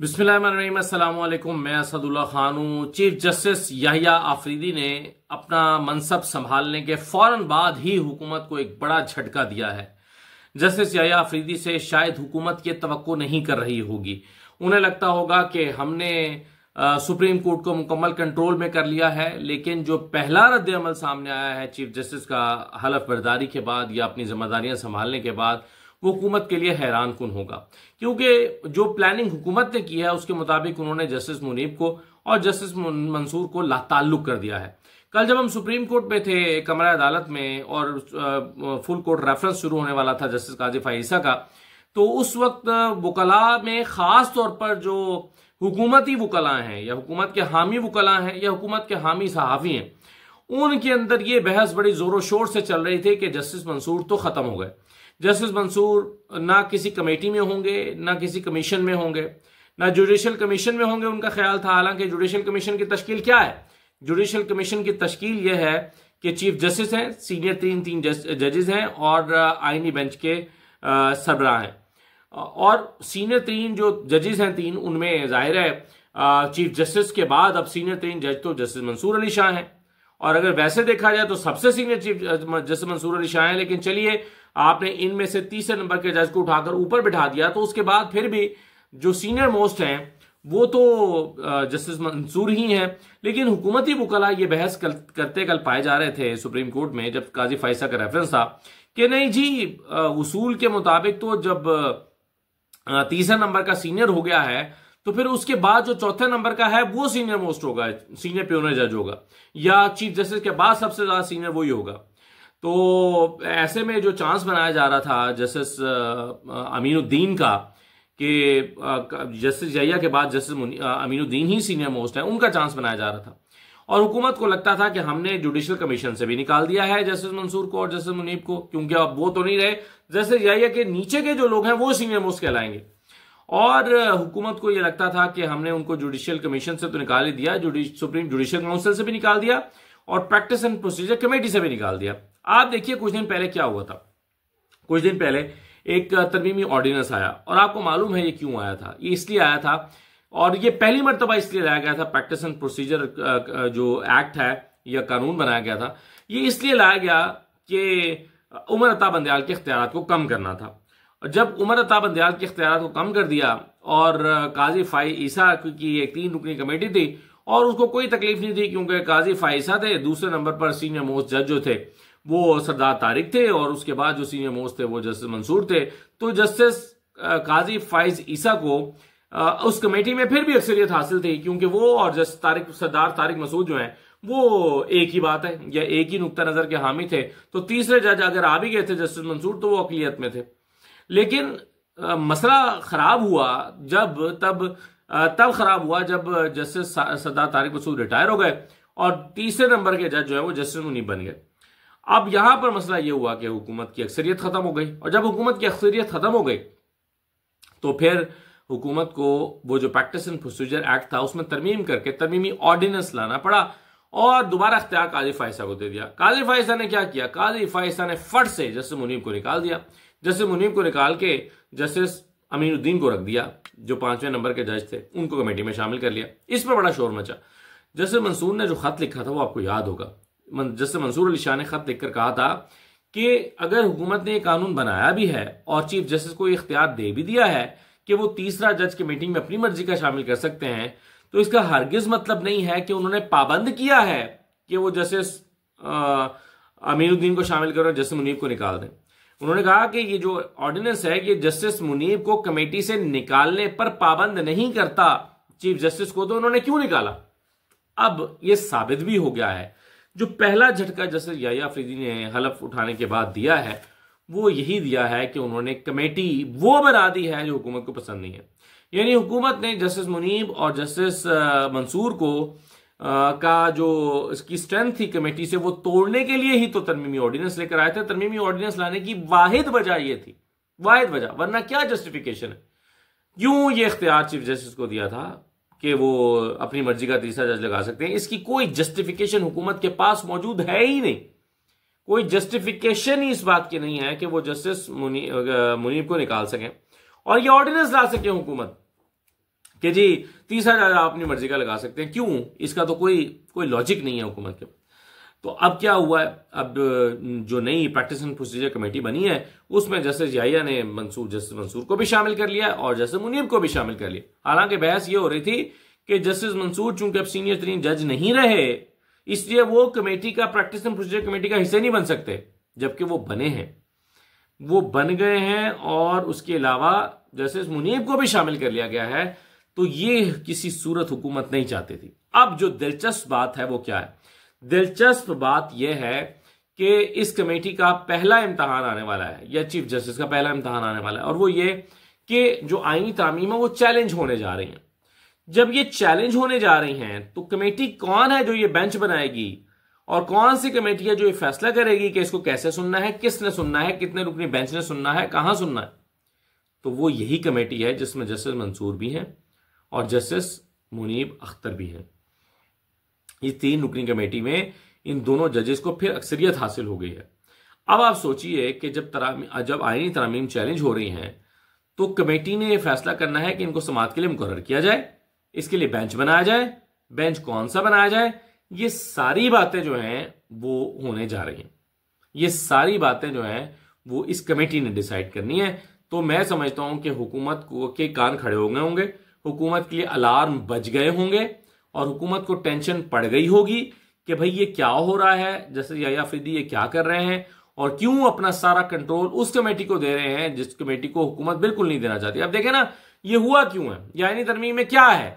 बिस्मिल मैं असदुल्ला खान हूँ chief justice Yahya Afridi ने अपना मनसब संभालने के फौरन बाद ही हुकूमत को एक बड़ा झटका दिया है जस्टिस याहिया आफरीदी से शायद हुकूमत ये तो नहीं कर रही होगी उन्हें लगता होगा कि हमने सुप्रीम कोर्ट को मुकम्मल कंट्रोल में कर लिया है लेकिन जो पहला रद्द अमल सामने आया है चीफ जस्टिस का हलफ बर्दारी के बाद या अपनी जिम्मेदारियां संभालने के बाद वो हुकूमत के लिए हैरान कन होगा क्योंकि जो प्लानिंग हुकूमत ने की है उसके मुताबिक उन्होंने जस्टिस मुनीब को और जस्टिस मंसूर को लाताल्लुक कर दिया है कल जब हम सुप्रीम कोर्ट में थे कमरा अदालत में और फुल कोर्ट रेफरेंस शुरू होने वाला था जस्टिस काजिफ आईसा का तो उस वक्त वकला में ख़ास तौर पर जो हुकूमती वकला हैं या हुकूमत के हामी वकला हैं या हुकूमत के हामी सहाफ़ी हैं उनके अंदर ये बहस बड़ी ज़ोरों शोर से चल रही थी कि जस्टिस मंसूर तो ख़त्म हो गए जस्टिस मंसूर ना किसी कमेटी में होंगे ना किसी कमीशन में होंगे ना जुडिशल कमीशन में होंगे उनका ख्याल था हालांकि जुडिशल कमीशन की तश्ल क्या है जुडिशल कमीशन की तश्कील यह है कि चीफ जस्टिस हैं सीनियर तीन तीन जजेज हैं और uh, आइनी बेंच के uh, सरबरा हैं uh, और सीनियर तीन जो जजेज हैं तीन उनमें जाहिर है चीफ जस्टिस के बाद अब सीनियर तीन जज तो जस्टिस मंसूर अली शाह हैं और अगर वैसे देखा जाए तो सबसे senior chief justice Mansoor Ali Shah हैं लेकिन चलिए आपने इनमें से तीसरे नंबर के जज को उठाकर ऊपर बिठा दिया तो उसके बाद फिर भी जो सीनियर मोस्ट हैं वो तो जस्टिस मंसूर ही हैं लेकिन हुकूमती वकला ये बहस कल, करते कल पाए जा रहे थे सुप्रीम कोर्ट में जब काजी फैसा का रेफरेंस था कि नहीं जी उसूल के मुताबिक तो जब तीसरा नंबर का सीनियर हो गया है तो फिर उसके बाद जो चौथे नंबर का है वो सीनियर मोस्ट होगा सीनियर प्योनर जज होगा या चीफ जस्टिस के बाद सबसे ज्यादा सीनियर वही होगा तो ऐसे में जो चांस बनाया जा रहा था जस्टिस अमीनुद्दीन का कि जस्टिस जैया के बाद जस्टिस अमीनुद्दीन ही सीनियर मोस्ट है उनका चांस बनाया जा रहा था और हुकूमत को लगता था कि हमने जुडिशल कमीशन से भी निकाल दिया है जस्टिस मंसूर को और जस्टिस मुनीब को क्योंकि अब वो तो नहीं रहे जस्टिस जैया के नीचे के जो लोग हैं वो सीनियर मोस्ट कहलाएंगे और हुकूमत को ये लगता था कि हमने उनको जुडिशियल कमीशन से तो निकाल ही दिया सुप्रीम जुडिशियल काउंसिल से भी निकाल दिया और प्रैक्टिस एंड प्रोसीजर कमेटी से भी निकाल दिया आप देखिए कुछ दिन पहले क्या हुआ था कुछ दिन पहले एक तरमीमी ऑर्डिनेंस आया और आपको मालूम है ये क्यों आया था ये इसलिए आया था और ये पहली मरतबा इसलिए लाया गया था प्रैक्टिस एंड प्रोसीजर जो एक्ट है या कानून बनाया गया था ये इसलिए लाया गया कि उमर अता बंदयाल के अख्तियार को कम करना था जब उमर अता बंदयाल के अख्तियार को कम कर दिया और काजी फाई ईसा की एक तीन रुकनी कमेटी थी और उसको कोई तकलीफ नहीं थी क्योंकि काजी फाइसा थे दूसरे नंबर पर सीनियर मोस्ट जज जो थे वो सरदार तारिक थे और उसके बाद जो सीनियर मोस्ट थे वो जस्टिस मंसूर थे तो जस्टिस काजी फाइज ईसा को उस कमेटी में फिर भी अक्सरियत हासिल थी क्योंकि वो और जस्टिस तारिक सरदार तारिक मसूद जो हैं वो एक ही बात है या एक ही नुकता नजर के हामी थे तो तीसरे जज अगर आ भी गए थे जस्टिस मंसूर तो वो अकलीत में थे लेकिन आ, मसला खराब हुआ जब तब आ, तब खराब हुआ जब जस्टिस सरदार तारिक मसूद रिटायर हो गए और तीसरे नंबर के जज जो है वो जस्टिस मुनीब बन गए अब यहां पर मसला यह हुआ कि हुकूमत की अक्सरियत खत्म हो गई और जब हुकूमत की अक्सरियत खत्म हो गई तो फिर हुकूमत को वो जो प्रैक्टिस एंड प्रोसीजर एक्ट था उसमें तरमीम करके तरमीमी ऑर्डिनेंस लाना पड़ा और दोबारा अख्तियार काजी फायसा को दे दिया काजी फायसा ने क्या किया काजी फायसा ने फट से जस्टिस मुनीब को निकाल दिया जस्टिस मुनीब को निकाल के जस्टिस अमीनुद्दीन को रख दिया जो पांचवें नंबर के जज थे उनको कमेटी में शामिल कर लिया इस पर बड़ा शोर मचा जस्टिस मंसूर ने जो खत लिखा था वो आपको याद होगा जस्टिस मंसूर अली शाह ने खत लिखकर कहा था कि अगर हुकूमत ने कानून बनाया भी है और चीफ जस्टिस को इख्तियार दे भी दिया है कि वो तीसरा जज की मीटिंग में अपनी मर्जी का शामिल कर सकते हैं तो इसका हरगिज मतलब नहीं है कि उन्होंने पाबंद किया है कि वो जस्टिस अमीरुद्दीन को शामिल करें जस्टिस मुनीब को निकाल दें उन्होंने कहा कि ये जो ऑर्डिनेंस है कि जस्टिस मुनीब को कमेटी से निकालने पर पाबंद नहीं करता चीफ जस्टिस को तो उन्होंने क्यों निकाला अब ये साबित भी हो गया है जो पहला झटका जैसे याया अफरीदी ने हलफ उठाने के बाद दिया है वो यही दिया है कि उन्होंने कमेटी वो बना दी है जो हुकूमत को पसंद नहीं है यानी हुकूमत ने जस्टिस मुनीब और जस्टिस मंसूर को आ, का जो इसकी स्ट्रेंथ थी कमेटी से वो तोड़ने के लिए ही तो तरमीमी ऑर्डिनेंस लेकर आए थे तरमीमी ऑर्डिनेंस लाने की वाहिद वजह ये थी वाहिद वजह वरना क्या जस्टिफिकेशन है क्यों ये इख्तियार चीफ जस्टिस को दिया था कि वो अपनी मर्जी का तीसरा जज लगा सकते हैं इसकी कोई जस्टिफिकेशन हुकूमत के पास मौजूद है ही नहीं कोई जस्टिफिकेशन ही इस बात की नहीं है कि वो जस्टिस मुनी, मुनीब को निकाल सकें और ये ऑर्डिनेंस ला सके हुकूमत कि जी तीसरा जज आप अपनी मर्जी का लगा सकते हैं क्यों इसका तो कोई कोई लॉजिक नहीं है हुकूमत के तो अब क्या हुआ है अब जो नई प्रैक्टिस एंड प्रोसीजर कमेटी बनी है उसमें जस्टिस याहिया ने मंसूर जस्टिस मंसूर को भी शामिल कर लिया और जस्टिस मुनीब को भी शामिल कर लिया हालांकि बहस ये हो रही थी कि जस्टिस मंसूर चूंकि अब सीनियर तरीन जज नहीं रहे इसलिए वो कमेटी का प्रैक्टिस एंड प्रोसीजर कमेटी का हिस्से नहीं बन सकते जबकि वो बने हैं वो बन गए हैं और उसके अलावा जस्टिस मुनीब को भी शामिल कर लिया गया है तो ये किसी सूरत हुकूमत नहीं चाहती थी अब जो दिलचस्प बात है वो क्या है दिलचस्प बात यह है कि इस कमेटी का पहला इम्तहान आने वाला है या चीफ जस्टिस का पहला इम्तहान आने वाला है और वो ये कि जो आईनी तामीम है वो चैलेंज होने जा रही हैं जब ये चैलेंज होने जा रही हैं तो कमेटी कौन है जो ये बेंच बनाएगी और कौन सी कमेटी है जो ये फैसला करेगी कि इसको कैसे सुनना है किसने सुनना है कितने रुकनी बेंच ने सुनना है कहां सुनना है तो वो यही कमेटी है जिसमें जस्टिस मंसूर भी हैं और जस्टिस मुनीब अख्तर भी हैं इस तीन रुकनी कमेटी में इन दोनों जजेस को फिर अक्सरियत हासिल हो गई है अब आप सोचिए कि जब तरा जब आईनी तरामीम चैलेंज हो रही हैं तो कमेटी ने यह फैसला करना है कि इनको समाज के लिए मुकर किया जाए इसके लिए बेंच बनाया जाए बेंच कौन सा बनाया जाए ये सारी बातें जो हैं वो होने जा रही हैं ये सारी बातें जो हैं वो इस कमेटी ने डिसाइड करनी है तो मैं समझता हूं कि हुकूमत को के कान खड़े हो गए होंगे हुकूमत के लिए अलार्म बज गए होंगे और हुकूमत को टेंशन पड़ गई होगी कि भाई ये क्या हो रहा है जैसे या फ्रीदी ये क्या कर रहे हैं और क्यों अपना सारा कंट्रोल उस कमेटी को दे रहे हैं जिस कमेटी को हुकूमत बिल्कुल नहीं देना चाहती अब देखें ना ये हुआ क्यों है ये आइनी तरमीम में क्या है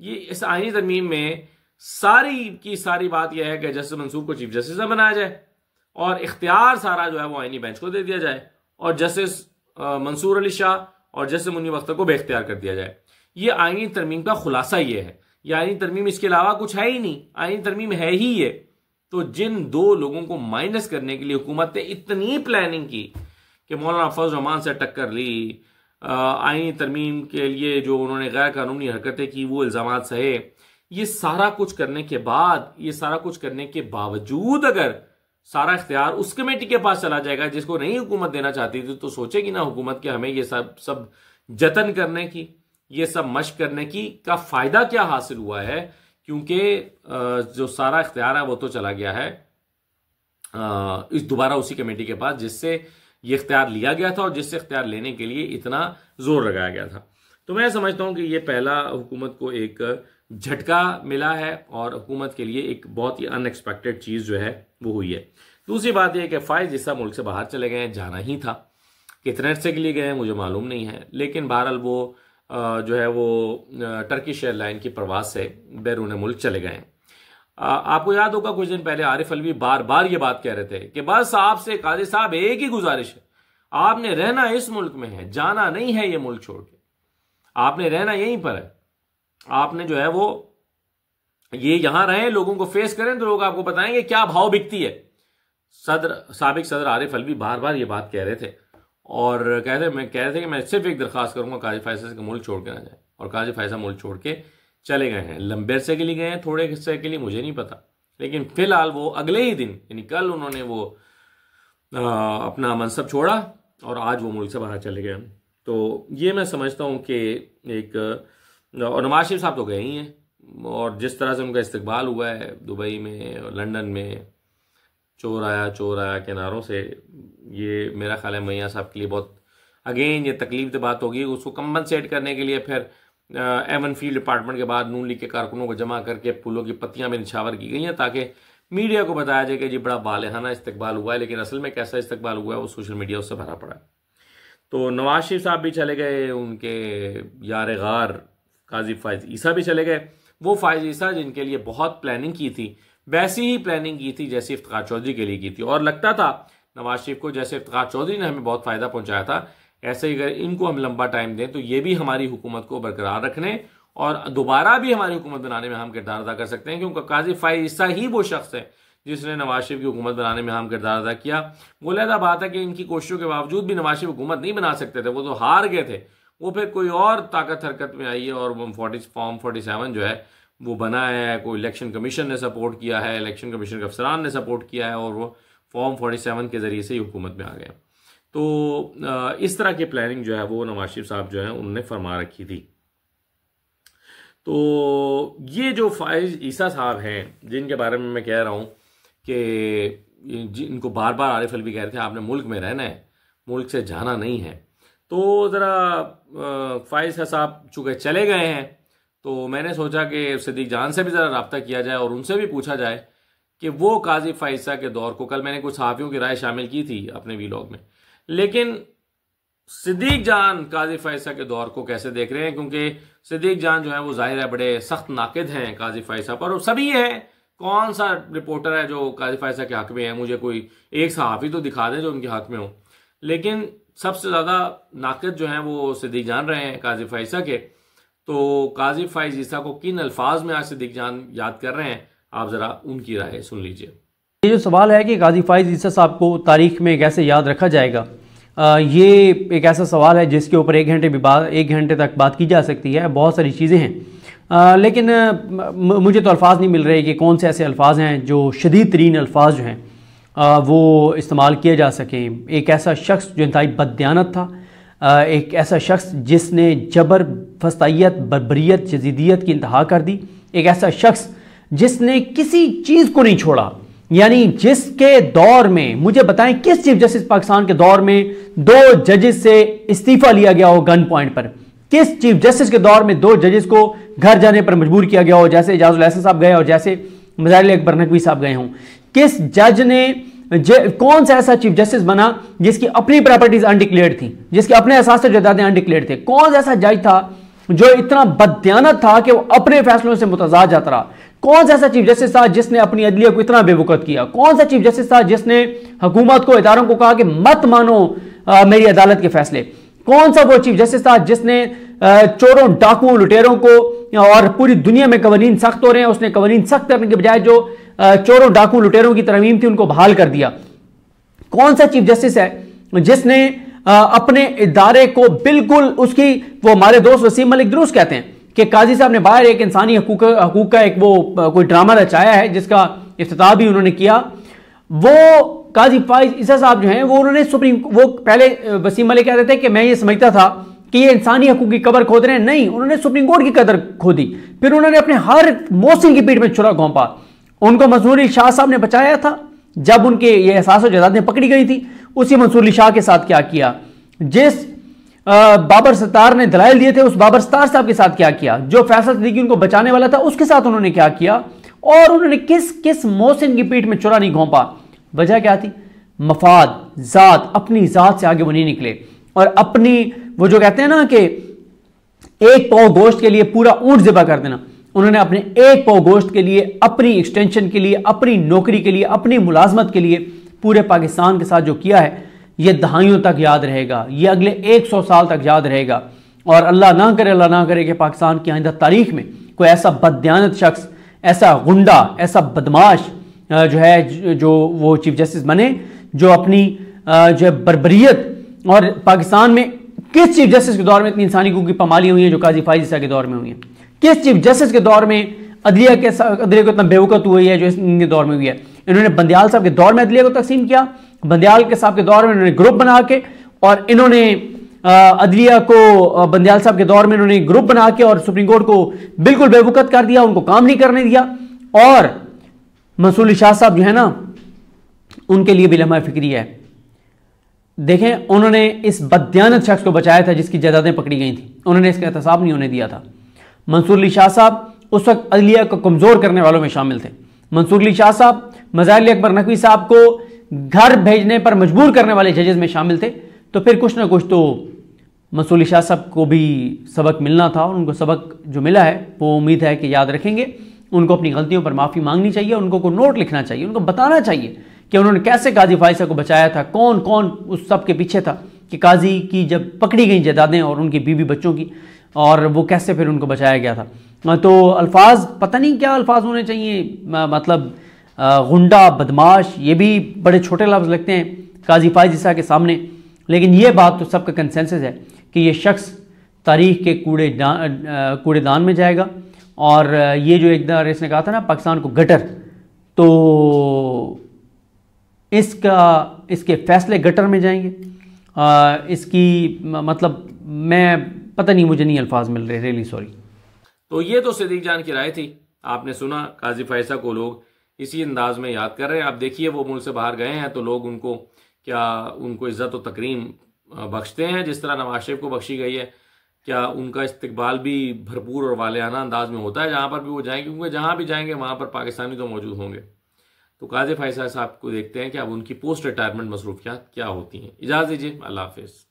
ये इस आइनी तरमीम में सारी की सारी बात यह है कि जस्टिस मंसूर को चीफ जस्टिस बनाया जाए और इख्तियार सारा जो है वो आइनी बेंच को दे दिया जाए और जस्टिस मंसूर अली शाह और जस्टिस मुनीब अख्तर को बेख्तियार कर दिया जाए ये आइनी तरमीम का खुलासा ये है या आयनी तरमीम इसके अलावा कुछ है ही नहीं आयनी तरमीम है ही ये तो जिन दो लोगों को माइनस करने के लिए हुकूमत ने इतनी प्लानिंग की कि मौलाना फजल रहमान से टक्कर ली आयनी तरमीम के लिए जो उन्होंने गैर कानूनी हरकतें की वो इल्ज़ाम सहे ये सारा कुछ करने के बाद ये सारा कुछ करने के बावजूद अगर सारा इख्तियार उस कमेटी के पास चला जाएगा जिसको नहीं हुकूमत देना चाहती थी तो सोचेगी ना हुकूमत कि हमें ये सब सब जतन करने की ये सब मश करने की का फ़ायदा क्या हासिल हुआ है क्योंकि जो सारा इख्तियार है वो तो चला गया है इस दोबारा उसी कमेटी के पास जिससे ये इख्तियार लिया गया था और जिससे इख्तियार लेने के लिए इतना ज़ोर लगाया गया था तो मैं समझता हूं कि ये पहला हुकूमत को एक झटका मिला है और हुकूमत के लिए एक बहुत ही अनएक्सपेक्टेड चीज़ जो है वो हुई है दूसरी बात यह कि फ़ायज जिसका मुल्क से बाहर चले गए जाना ही था कितने अर्से के लिए गए हैं मुझे मालूम नहीं है लेकिन बहरहाल वो जो है वो टर्किश एयरलाइन की प्रवास से बैरून मुल्क चले गए आपको याद होगा कुछ दिन पहले आरिफ अलवी बार बार ये बात कह रहे थे कि बस आपसे काजी साहब एक ही गुजारिश है आपने रहना इस मुल्क में है जाना नहीं है ये मुल्क छोड़ के आपने रहना यहीं पर है आपने जो है वो ये यहां रहे लोगों को फेस करें तो लोग आपको बताएंगे क्या भाव बिकती है सदर सबक सदर आरिफ अलवी बार बार ये बात कह रहे थे और कह रहे मैं कह रहे थे कि मैं सिर्फ एक दरखास्त करूंगा काजी फैसल का मुल्क छोड़ के ना जाए और काजी फैसल मुल्क छोड़ के चले गए हैं लंबे अरसे के लिए गए हैं थोड़े हिस्से के लिए मुझे नहीं पता लेकिन फिलहाल वो अगले ही दिन यानी कल उन्होंने वो आ, अपना मनसब छोड़ा और आज वो मुल्क से बाहर चले गए तो ये मैं समझता हूँ कि एक और नवाज शरीफ साहब तो गए ही हैं और जिस तरह से उनका इस्तबाल हुआ है दुबई में लंदन में चोर आया चोर आया के नारों से ये मेरा ख्याल है मैया साहब के लिए बहुत अगेन ये तकलीफ तो बात होगी उसको कम्पनसेट करने के लिए फिर एवन फील्ड डिपार्टमेंट के बाद नून लीग के कारकुनों को जमा करके पुलों की पत्तियां भी निछावर की गई हैं ताकि मीडिया को बताया जाए कि जी बड़ा बालहाना इस्तकबाल हुआ है लेकिन असल में कैसा इस्तकबाल हुआ है वो सोशल मीडिया उससे भरा पड़ा तो नवाज शरीफ साहब भी चले गए उनके यार गार काजी फायज ईसा भी चले गए वो फायज ईसा जिनके लिए बहुत प्लानिंग की थी वैसी ही प्लानिंग की थी जैसी इफ्तार चौधरी के लिए की थी और लगता था नवाज शरीफ को जैसे इफ्तार चौधरी ने हमें बहुत फ़ायदा पहुंचाया था ऐसे ही अगर इनको हम लंबा टाइम दें तो ये भी हमारी हुकूमत को बरकरार रखने और दोबारा भी हमारी हुकूमत बनाने में हम किरदार अदा कर सकते हैं क्योंकि काजी फाइसा ही वो शख्स है जिसने नवाज शरीफ की हुकूमत बनाने में हम किरदार अदा किया वो बात है कि इनकी कोशिशों के बावजूद भी नवाज शरीफ हुकूमत नहीं बना सकते थे वो तो हार गए थे वो फिर कोई और ताकत हरकत में आई है और फोर्टी फॉर्म फोर्टी सेवन जो है वो बनाया है कोई इलेक्शन कमीशन ने सपोर्ट किया है इलेक्शन कमीशन के अफसरान ने सपोर्ट किया है और वो फॉर्म फोर्टी सेवन के ज़रिए से ही हुकूमत में आ गए तो इस तरह की प्लानिंग जो है वो नवाज शरीफ साहब जो है उन्होंने फरमा रखी थी तो ये जो फाइज ईसा साहब हैं जिनके बारे में मैं कह रहा हूँ कि जिनको बार बार आरिफ अलवी कह रहे थे आपने मुल्क में रहना है मुल्क से जाना नहीं है तो ज़रा फाइज साहब चूँकि चले गए हैं तो मैंने सोचा कि सिद्दीक जान से भी ज़रा रबता किया जाए और उनसे भी पूछा जाए कि वो काजी फ़ाइसा के दौर को कल मैंने कुछ सहाफ़ियों की राय शामिल की थी अपने वीलॉग में लेकिन सिद्दीक जान काजी फाइसा के दौर को कैसे देख रहे हैं क्योंकि सिद्दीक जान जो है वो जाहिर है बड़े सख्त नाकद हैं काजी फाइसा पर और सभी हैं कौन सा रिपोर्टर है जो काजी फ़ाइसा के हक में है मुझे कोई एक सहाफ़ी तो दिखा दें जो उनके हक में हो लेकिन सबसे ज़्यादा नाकद जो हैं वो सिद्दीक जान रहे हैं काजी फाइसा के तो काजी फाइज ईसा को किन अल्फाज में आज से जान याद कर रहे हैं आप ज़रा उनकी राय सुन लीजिए ये जो सवाल है कि गाजी फाइज ईसा साहब को तारीख में कैसे याद रखा जाएगा आ, ये एक ऐसा सवाल है जिसके ऊपर एक घंटे भी बात एक घंटे तक बात की जा सकती है बहुत सारी चीज़ें हैं आ, लेकिन मुझे तो अल्फाज नहीं मिल रहे कि कौन से ऐसे अल्फाज हैं जो शदीद तरीन अल्फाज जो हैं वो इस्तेमाल किए जा सकें एक ऐसा शख्स जो इंतई बदयानत था एक ऐसा शख्स जिसने जबर फस्तियत बरबरीत जजीदियत की इंतहा कर दी एक ऐसा शख्स जिसने किसी चीज़ को नहीं छोड़ा यानी जिसके दौर में मुझे बताएं किस चीफ जस्टिस पाकिस्तान के दौर में दो जजेस से इस्तीफा लिया गया हो गन पॉइंट पर किस चीफ जस्टिस के दौर में दो जजेस को घर जाने पर मजबूर किया गया हो जैसे एजाजुल साहब गए और जैसे मजार अकबर नकवी साहब गए हों किस जज ने कौन सा ऐसा चीफ जस्टिस बना जिसकी अपनी प्रॉपर्टीज अनडिक्लेयर थी जिसके अपने एहसास जदादे अनडिक्लेयर थे कौन सा ऐसा जज था जो इतना बदयानत था कि वो अपने फैसलों से मुतजाद जाता रहा कौन सा ऐसा चीफ जस्टिस था जिसने अपनी अदलिया को इतना बेबुकत किया कौन सा चीफ जस्टिस था जिसने हुकूमत को इदारों को कहा कि मत मानो आ, मेरी अदालत के फैसले कौन सा वो चीफ जस्टिस था जिसने चोरों डाकुओं लुटेरों को और पूरी दुनिया में कवानीन सख्त हो रहे हैं उसने कवानीन सख्त करने के बजाय जो चोरों डाकुओं लुटेरों की तरमीम थी उनको बहाल कर दिया कौन सा चीफ जस्टिस है जिसने अपने इदारे को बिल्कुल उसकी वो हमारे दोस्त वसीम मलिक दुरुस्त कहते हैं कि काजी साहब ने बाहर एक इंसानी हकूक हकूक का एक वो कोई ड्रामा रचाया है जिसका अफ्ताह भी उन्होंने किया वो काजी फाइज ईसा साहब जो हैं वो उन्होंने सुप्रीम वो पहले वसीम मलिक कह रहे थे कि मैं ये समझता था कि ये इंसानी हकूक की कबर खोद रहे हैं नहीं उन्होंने सुप्रीम कोर्ट की कदर खोदी फिर उन्होंने अपने हर मोहसिन की पीठ में छुरा घोंपा उनको मंसूर शाह साहब ने बचाया था जब उनके ये एहसास और जदादें पकड़ी गई थी उसी मंसूर शाह के साथ क्या किया जिस बाबर सतार ने दलाइल दिए थे उस बाबर सतार साहब के साथ क्या किया जो फैसला तदीकी उनको बचाने वाला था उसके साथ उन्होंने क्या किया और उन्होंने किस किस मोहसिन की पीठ में चुरा नहीं घोंपा वजह क्या थी मफाद ज़ात अपनी ज़ात से आगे वो नहीं निकले और अपनी वो जो कहते हैं ना कि एक पाव गोश्त के लिए पूरा ऊंट ज़िबा कर देना उन्होंने अपने एक पाव गोश्त के लिए अपनी एक्सटेंशन के लिए अपनी नौकरी के लिए अपनी मुलाजमत के लिए पूरे पाकिस्तान के साथ जो किया है ये दहाइयों तक याद रहेगा ये अगले 100 साल तक याद रहेगा और अल्लाह ना करे अल्लाह ना करे कि पाकिस्तान की आइंदा तारीख में कोई ऐसा बदयानत शख्स ऐसा गुंडा ऐसा बदमाश जो है जो वो चीफ जस्टिस बने जो अपनी जो है बरबरीत और पाकिस्तान में किस चीफ जस्टिस के दौर में इतनी इंसानी को पमाली हुई है जो काजी फाइज के दौर में हुई है किस चीफ जस्टिस के दौर में अदलिया के अदलिया को इतना बेवकत हुई है जो इनके दौर में हुई है इन्होंने बंदयाल साहब के दौर में अदलिया को तकसीम किया बंदयाल के साहब के दौर में इन्होंने ग्रुप बना के और इन्होंने अदलिया को बंदयाल साहब के दौर में इन्होंने ग्रुप बना के और सुप्रीम कोर्ट को बिल्कुल बेवकत कर दिया उनको काम नहीं करने दिया और मंसूर शाह साहब जो है ना उनके लिए भी लम्हा फिक्री है देखें उन्होंने इस बदयानत शख्स को बचाया था जिसकी जदादें पकड़ी गई थी उन्होंने इसका एहतसाब नहीं होने दिया था मंसूर अली शाह साहब उस वक्त अदलिया को कमज़ोर करने वालों में शामिल थे मंसूर अली शाह साहब मज़ाहिल अकबर नकवी साहब को घर भेजने पर मजबूर करने वाले जजेस में शामिल थे तो फिर कुछ ना कुछ तो मंसूर शाह साहब को भी सबक मिलना था और उनको सबक जो मिला है वो उम्मीद है कि याद रखेंगे उनको अपनी गलतियों पर माफ़ी मांगनी चाहिए उनको को नोट लिखना चाहिए उनको बताना चाहिए कि उन्होंने कैसे काजी फायसा को बचाया था कौन कौन उस सब के पीछे था कि काजी की जब पकड़ी गई जदादें और उनकी बीवी बच्चों की और वो कैसे फिर उनको बचाया गया था हाँ, तो अल्फाज पता नहीं क्या अल्फाज होने चाहिए मतलब गुंडा बदमाश ये भी बड़े छोटे लफ्ज़ लगते हैं काजी फाइसा के सामने लेकिन ये बात तो सबका कंसेंसस है कि ये शख्स तारीख के कूड़े कूड़ेदान में जाएगा और ये जो एक बार इसने कहा था ना पाकिस्तान को गटर तो इसका इसके फैसले गटर में जाएंगे आ, इसकी मतलब मैं पता नहीं मुझे नहीं अल्फाज मिल रहे रियली सॉरी तो ये तो सिद्दीक जान की राय थी आपने सुना काजी फैसा को लोग इसी अंदाज में याद कर रहे हैं आप देखिए वो मुल्क से बाहर गए हैं तो लोग उनको क्या उनको इज्जत व तकरीम बख्शते हैं जिस तरह नवाज शरीफ को बख्शी गई है क्या उनका इस्तकबाल भी भरपूर और वालाना अंदाज में होता है जहाँ पर भी वो जाएंगे क्योंकि जहाँ भी जाएंगे वहाँ पर पाकिस्तानी तो मौजूद होंगे तो काजे फाइसा साहब को देखते हैं कि अब उनकी पोस्ट रिटायरमेंट मसरूफियात क्या होती हैं इजाज़त दीजिए अल्लाह हाफिज़